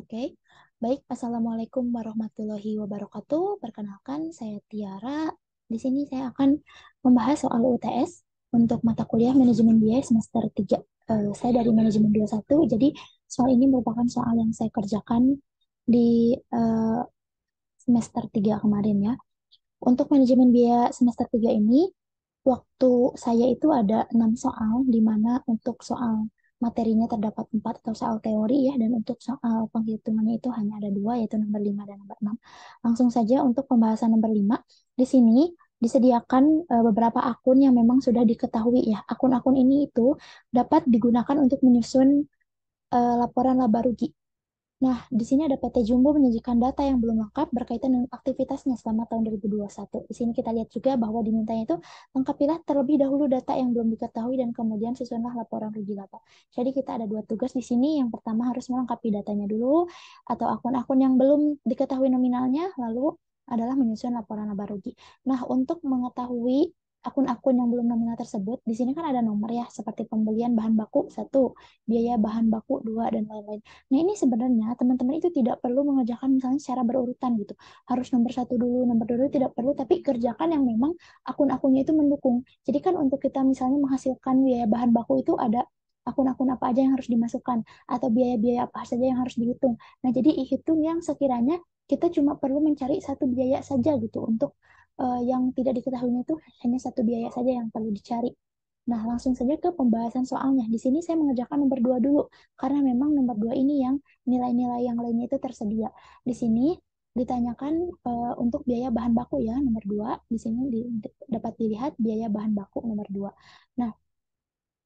Oke, okay. baik. Assalamualaikum warahmatullahi wabarakatuh. Perkenalkan, saya Tiara. Di sini saya akan membahas soal UTS untuk mata kuliah manajemen biaya semester 3. Uh, eh, saya dari manajemen 21, jadi soal ini merupakan soal yang saya kerjakan di uh, semester 3 kemarin ya. Untuk manajemen biaya semester 3 ini, waktu saya itu ada 6 soal, di mana untuk soal materinya terdapat empat atau soal teori ya dan untuk soal penghitungannya itu hanya ada dua yaitu nomor 5 dan nomor 6. Langsung saja untuk pembahasan nomor 5 di sini disediakan e, beberapa akun yang memang sudah diketahui ya. Akun-akun ini itu dapat digunakan untuk menyusun e, laporan laba rugi. Nah, di sini ada PT Jumbo menyajikan data yang belum lengkap berkaitan dengan aktivitasnya selama tahun 2021. Di sini kita lihat juga bahwa dimintanya itu lengkapilah terlebih dahulu data yang belum diketahui dan kemudian susunlah laporan rugi laba. Jadi kita ada dua tugas di sini. Yang pertama harus melengkapi datanya dulu atau akun-akun yang belum diketahui nominalnya, lalu adalah menyusun laporan laba rugi. Nah, untuk mengetahui akun-akun yang belum nominal tersebut, di sini kan ada nomor ya, seperti pembelian bahan baku satu, biaya bahan baku dua dan lain-lain. Nah ini sebenarnya teman-teman itu tidak perlu mengerjakan misalnya secara berurutan gitu, harus nomor satu dulu, nomor dua dulu tidak perlu, tapi kerjakan yang memang akun-akunnya itu mendukung. Jadi kan untuk kita misalnya menghasilkan biaya bahan baku itu ada akun-akun apa aja yang harus dimasukkan atau biaya-biaya apa saja yang harus dihitung. Nah jadi hitung yang sekiranya kita cuma perlu mencari satu biaya saja gitu untuk uh, yang tidak diketahuinya itu hanya satu biaya saja yang perlu dicari. Nah, langsung saja ke pembahasan soalnya. Di sini saya mengerjakan nomor dua dulu, karena memang nomor dua ini yang nilai-nilai yang lainnya itu tersedia. Di sini ditanyakan uh, untuk biaya bahan baku ya, nomor dua. Di sini di, dapat dilihat biaya bahan baku nomor dua. Nah,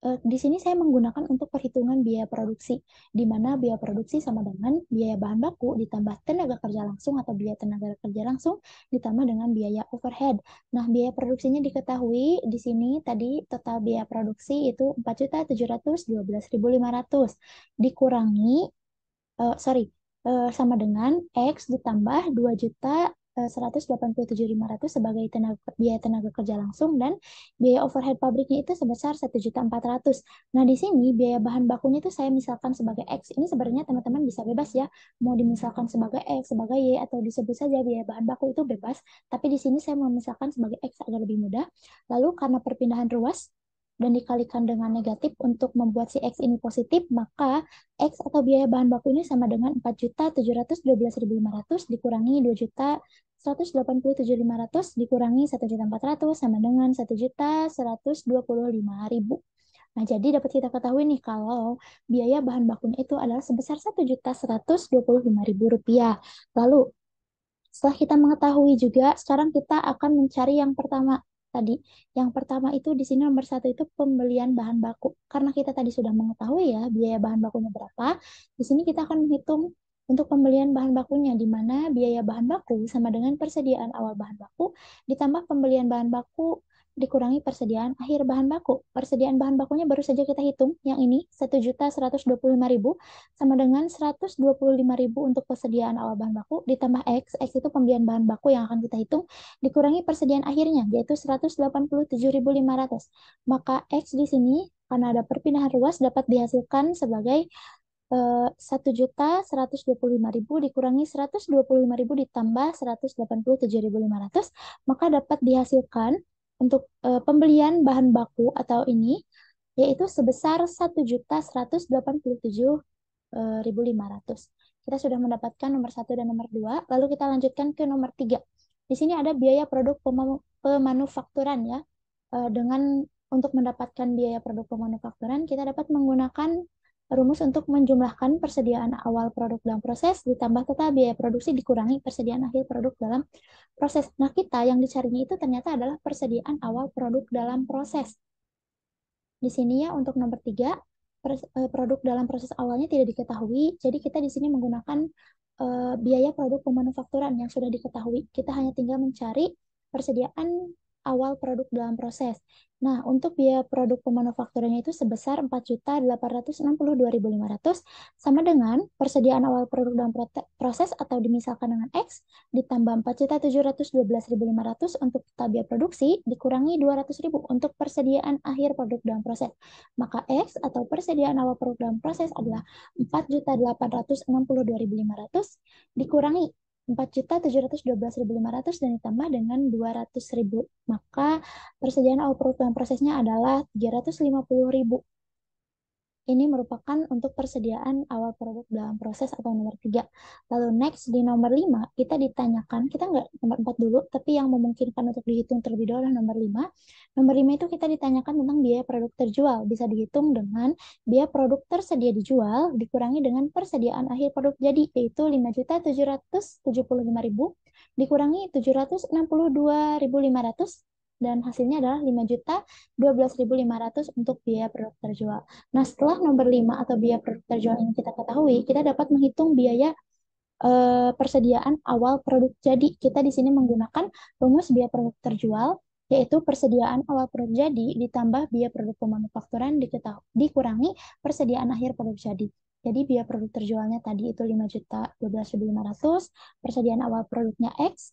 Eh, di sini saya menggunakan untuk perhitungan biaya produksi, di mana biaya produksi sama dengan biaya bahan baku ditambah tenaga kerja langsung atau biaya tenaga kerja langsung ditambah dengan biaya overhead. Nah, biaya produksinya diketahui di sini tadi total biaya produksi itu 4.712.500 dikurangi uh, sorry uh, sama dengan X ditambah dua juta 187.500 eh, sebagai tenaga, biaya tenaga kerja langsung dan biaya overhead pabriknya itu sebesar 1.400. Nah, di sini biaya bahan bakunya itu saya misalkan sebagai X. Ini sebenarnya teman-teman bisa bebas ya, mau dimisalkan sebagai X, sebagai Y, atau disebut saja biaya bahan baku itu bebas. Tapi di sini saya mau misalkan sebagai X agar lebih mudah. Lalu karena perpindahan ruas, dan dikalikan dengan negatif untuk membuat si X ini positif, maka X atau biaya bahan baku ini sama dengan 4.712.500 dikurangi 2 dikurangi 1.400 sama dengan 1.125.000. Nah, jadi dapat kita ketahui nih kalau biaya bahan bakunya itu adalah sebesar Rp1.125.000. Lalu, setelah kita mengetahui juga, sekarang kita akan mencari yang pertama, tadi. Yang pertama itu di sini nomor satu itu pembelian bahan baku. Karena kita tadi sudah mengetahui ya biaya bahan bakunya berapa, di sini kita akan menghitung untuk pembelian bahan bakunya, di mana biaya bahan baku sama dengan persediaan awal bahan baku ditambah pembelian bahan baku dikurangi persediaan akhir bahan baku. Persediaan bahan bakunya baru saja kita hitung yang ini 1.125.000 sama dengan 125.000 untuk persediaan awal bahan baku ditambah X, X itu pembelian bahan baku yang akan kita hitung dikurangi persediaan akhirnya yaitu 187.500. Maka X di sini karena ada perpindahan ruas dapat dihasilkan sebagai eh, satu juta seratus dua dikurangi 125.000 ditambah 187.500 maka dapat dihasilkan untuk uh, pembelian bahan baku atau ini yaitu sebesar satu juta delapan puluh tujuh eh, ribu lima ratus Kita sudah mendapatkan nomor satu dan nomor dua lalu kita lanjutkan ke nomor tiga Di sini ada biaya produk pemanufakturan ya. Eh, dengan untuk mendapatkan biaya produk pemanufakturan, kita dapat menggunakan rumus untuk menjumlahkan persediaan awal produk dalam proses ditambah total biaya produksi dikurangi persediaan akhir produk dalam proses. Nah, kita yang dicarinya itu ternyata adalah persediaan awal produk dalam proses. Di sini ya untuk nomor 3, e, produk dalam proses awalnya tidak diketahui, jadi kita di sini menggunakan e, biaya produk pemanufakturan yang sudah diketahui. Kita hanya tinggal mencari persediaan awal produk dalam proses. Nah, untuk biaya produk pemanufakturannya itu sebesar 4.862.500 sama dengan persediaan awal produk dalam proses atau dimisalkan dengan X ditambah 4.712.500 untuk total biaya produksi dikurangi 200.000 untuk persediaan akhir produk dalam proses. Maka X atau persediaan awal produk dalam proses adalah 4.862.500 dikurangi 4.712.500 dan ditambah dengan 200.000. Maka persediaan approval program prosesnya adalah 350.000 ini merupakan untuk persediaan awal produk dalam proses atau nomor tiga. Lalu next di nomor lima kita ditanyakan, kita nggak nomor empat dulu, tapi yang memungkinkan untuk dihitung terlebih dahulu nomor lima. Nomor lima itu kita ditanyakan tentang biaya produk terjual. Bisa dihitung dengan biaya produk tersedia dijual dikurangi dengan persediaan akhir produk jadi, yaitu lima juta tujuh ratus tujuh puluh lima ribu dikurangi tujuh ratus enam puluh dua ribu lima ratus dan hasilnya adalah 5 juta 12.500 untuk biaya produk terjual. Nah, setelah nomor 5 atau biaya produk terjual ini kita ketahui, kita dapat menghitung biaya eh, persediaan awal produk jadi. Kita di sini menggunakan rumus biaya produk terjual yaitu persediaan awal produk jadi ditambah biaya produk pemanufakturan diketahui dikurangi persediaan akhir produk jadi. Jadi biaya produk terjualnya tadi itu 5 juta 12.500, persediaan awal produknya X,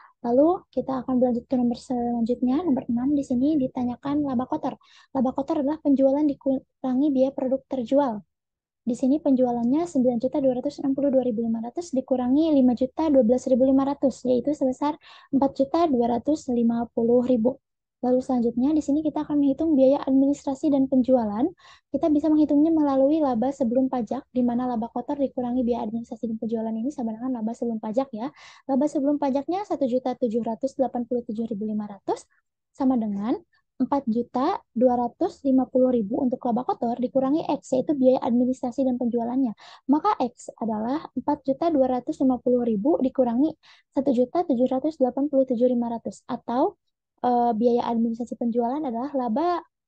Lalu kita akan berlanjut ke nomor selanjutnya, nomor 6 di sini ditanyakan laba kotor. Laba kotor adalah penjualan dikurangi biaya produk terjual. Di sini penjualannya 9.262.500 dikurangi ratus yaitu sebesar 4.250.000. Lalu selanjutnya di sini kita akan menghitung biaya administrasi dan penjualan. Kita bisa menghitungnya melalui laba sebelum pajak, di mana laba kotor dikurangi biaya administrasi dan penjualan ini sama dengan laba sebelum pajak ya. Laba sebelum pajaknya 1.787.500 sama dengan 4.250.000 untuk laba kotor dikurangi X yaitu biaya administrasi dan penjualannya. Maka X adalah 4.250.000 dikurangi 1.787.500 atau uh, biaya administrasi penjualan adalah laba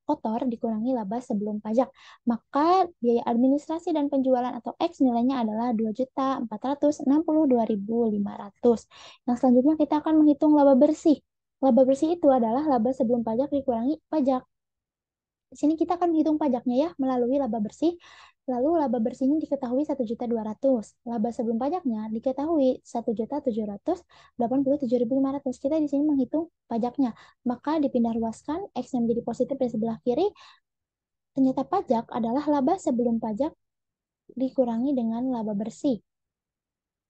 kotor dikurangi laba sebelum pajak. Maka biaya administrasi dan penjualan atau X nilainya adalah 2.462.500. Yang selanjutnya kita akan menghitung laba bersih. Laba bersih itu adalah laba sebelum pajak dikurangi pajak. Di sini kita akan menghitung pajaknya ya melalui laba bersih. Lalu laba bersihnya diketahui 1.200. Laba sebelum pajaknya diketahui 1.787.500. Kita di sini menghitung pajaknya. Maka dipindah ruaskan X yang menjadi positif di sebelah kiri. Ternyata pajak adalah laba sebelum pajak dikurangi dengan laba bersih.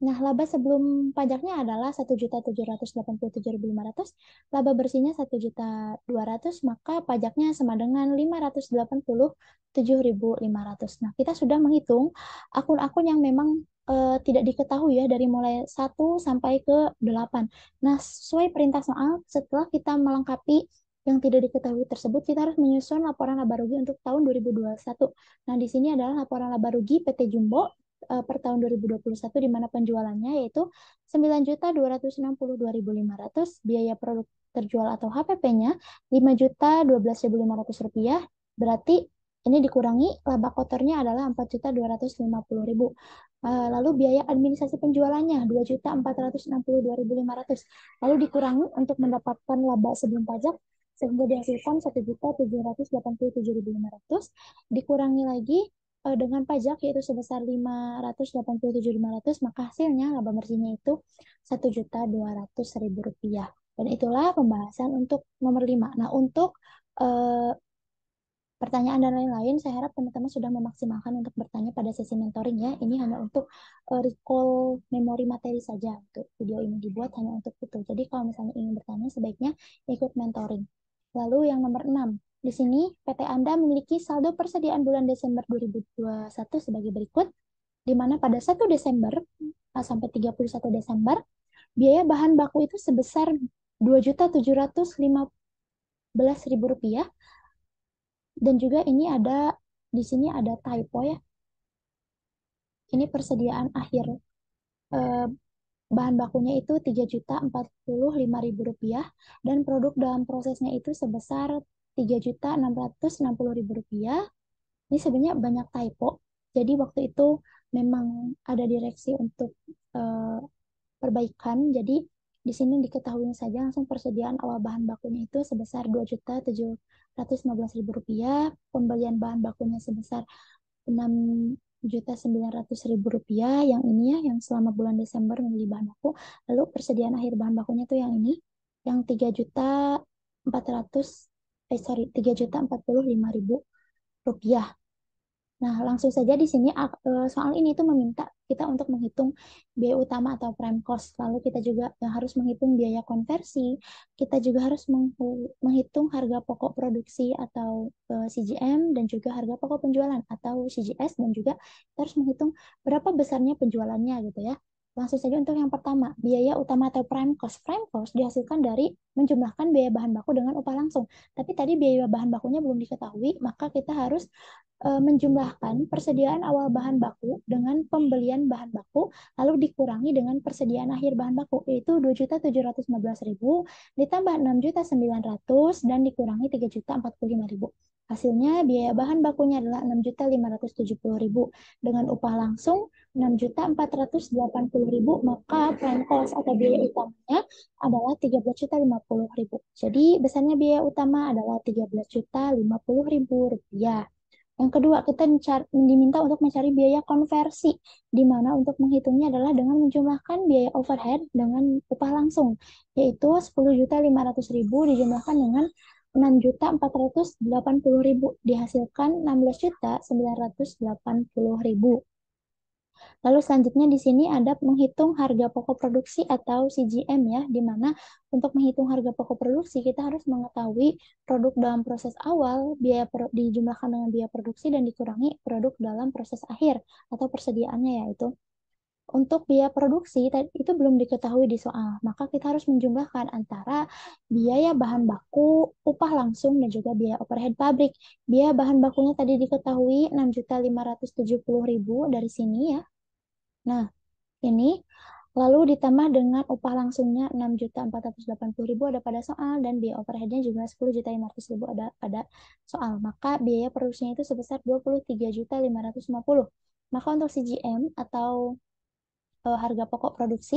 Nah, laba sebelum pajaknya adalah 1.787.500, laba bersihnya 1.200, maka pajaknya sama dengan 587.500. Nah, kita sudah menghitung akun-akun yang memang uh, tidak diketahui ya dari mulai 1 sampai ke 8. Nah, sesuai perintah soal, setelah kita melengkapi yang tidak diketahui tersebut, kita harus menyusun laporan laba rugi untuk tahun 2021. Nah, di sini adalah laporan laba rugi PT Jumbo Eh, per tahun 2021 di mana penjualannya yaitu 9.262.500, biaya produk terjual atau HPP-nya 5.12.500 rupiah, berarti ini dikurangi laba kotornya adalah 4.250.000. Eh, lalu biaya administrasi penjualannya 2.462.500. Lalu dikurangi untuk mendapatkan laba sebelum pajak sehingga dihasilkan 1.787.500 dikurangi lagi uh, dengan pajak yaitu sebesar 587.500 maka hasilnya laba bersihnya itu 1.200.000 rupiah dan itulah pembahasan untuk nomor 5 nah untuk uh, pertanyaan dan lain-lain saya harap teman-teman sudah memaksimalkan untuk bertanya pada sesi mentoring ya ini hanya untuk eh, recall memori materi saja untuk video ini dibuat hanya untuk itu jadi kalau misalnya ingin bertanya sebaiknya ikut mentoring lalu yang nomor enam. Di sini, PT Anda memiliki saldo persediaan bulan Desember 2021 sebagai berikut, di mana pada 1 Desember eh, sampai 31 Desember, biaya bahan baku itu sebesar Rp2.715.000 dan juga ini ada di sini ada typo ya. Ini persediaan akhir eh, bahan bakunya itu Rp3.045.000 dan produk dalam prosesnya itu sebesar Rp3.660.000. Ini sebenarnya banyak typo. Jadi waktu itu memang ada direksi untuk uh, perbaikan. Jadi di sini diketahui saja langsung persediaan awal bahan bakunya itu sebesar Rp2.715.000, pembelian bahan bakunya sebesar rp rupiah yang ini ya yang selama bulan Desember membeli bahan baku. Lalu persediaan akhir bahan bakunya tuh yang ini yang 3 juta 400 eh sorry, tiga juta empat puluh lima ribu rupiah. Nah, langsung saja di sini eh, soal ini itu meminta kita untuk menghitung biaya utama atau prime cost. Lalu kita juga eh, harus menghitung biaya konversi. Kita juga harus menghitung harga pokok produksi atau eh, CGM dan juga harga pokok penjualan atau CGS dan juga kita harus menghitung berapa besarnya penjualannya gitu ya. Langsung saja untuk yang pertama, biaya utama atau prime cost. Prime cost dihasilkan dari menjumlahkan biaya bahan baku dengan upah langsung. Tapi tadi biaya bahan bakunya belum diketahui, maka kita harus e, menjumlahkan persediaan awal bahan baku dengan pembelian bahan baku, lalu dikurangi dengan persediaan akhir bahan baku, yaitu 2.715.000 ditambah 6.900 dan dikurangi 3.045.000. Hasilnya biaya bahan bakunya adalah 6.570.000 dengan upah langsung 6.480.000 maka prime cost atau biaya utamanya adalah 13.050.000. Jadi besarnya biaya utama adalah 13.050.000 rupiah. Yang kedua, kita diminta untuk mencari biaya konversi, di mana untuk menghitungnya adalah dengan menjumlahkan biaya overhead dengan upah langsung, yaitu 10.500.000 dijumlahkan dengan 6.480.000 dihasilkan 16.980.000. Lalu selanjutnya di sini ada menghitung harga pokok produksi atau CGM ya, di mana untuk menghitung harga pokok produksi kita harus mengetahui produk dalam proses awal, biaya dijumlahkan dengan biaya produksi dan dikurangi produk dalam proses akhir atau persediaannya yaitu untuk biaya produksi itu belum diketahui di soal, maka kita harus menjumlahkan antara biaya bahan baku, upah langsung, dan juga biaya overhead pabrik. Biaya bahan bakunya tadi diketahui 6.570.000 dari sini ya. Nah, ini lalu ditambah dengan upah langsungnya 6.480.000 ada pada soal, dan biaya overheadnya juga 10.500.000 ada pada soal. Maka biaya produksinya itu sebesar 23.550. Maka untuk CGM atau uh, harga pokok produksi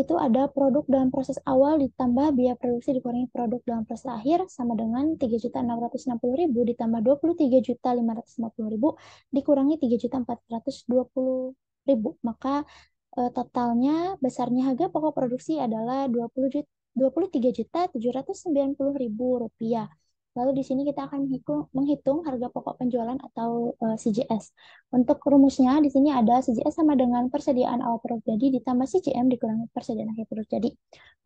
itu ada produk dalam proses awal ditambah biaya produksi dikurangi produk dalam proses akhir sama dengan 3.660.000 ditambah 23.550.000 dikurangi 3.420.000. Maka eh, totalnya besarnya harga pokok produksi adalah 20 juta, 23.790.000 rupiah. Lalu di sini kita akan menghitung, harga pokok penjualan atau eh, CJS. Untuk rumusnya di sini ada CJS sama dengan persediaan awal produk jadi ditambah CJM dikurangi persediaan akhir produk jadi.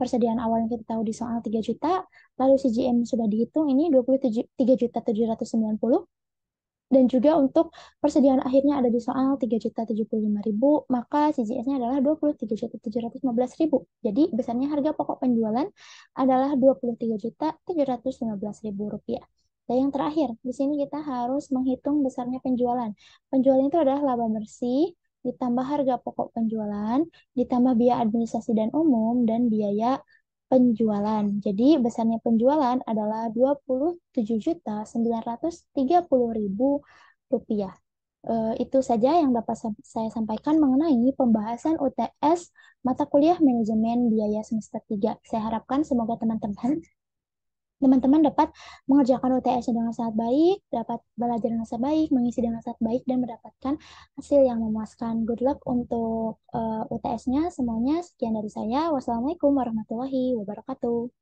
Persediaan awal yang kita tahu di soal 3 juta, lalu CJM sudah dihitung ini 23 juta 790 dan juga untuk persediaan akhirnya ada di soal 3.075.000, maka CJS-nya adalah 23.715.000. Jadi besarnya harga pokok penjualan adalah 23.715.000 rupiah. Dan yang terakhir, di sini kita harus menghitung besarnya penjualan. Penjualan itu adalah laba bersih, ditambah harga pokok penjualan, ditambah biaya administrasi dan umum, dan biaya penjualan. Jadi besarnya penjualan adalah 27.930.000 rupiah. Eh, itu saja yang dapat saya sampaikan mengenai pembahasan UTS mata kuliah manajemen biaya semester 3. Saya harapkan semoga teman-teman teman-teman dapat mengerjakan UTS dengan sangat baik, dapat belajar dengan sangat baik, mengisi dengan sangat baik, dan mendapatkan hasil yang memuaskan. Good luck untuk uh, eh, UTS-nya semuanya. Sekian dari saya. Wassalamualaikum warahmatullahi wabarakatuh.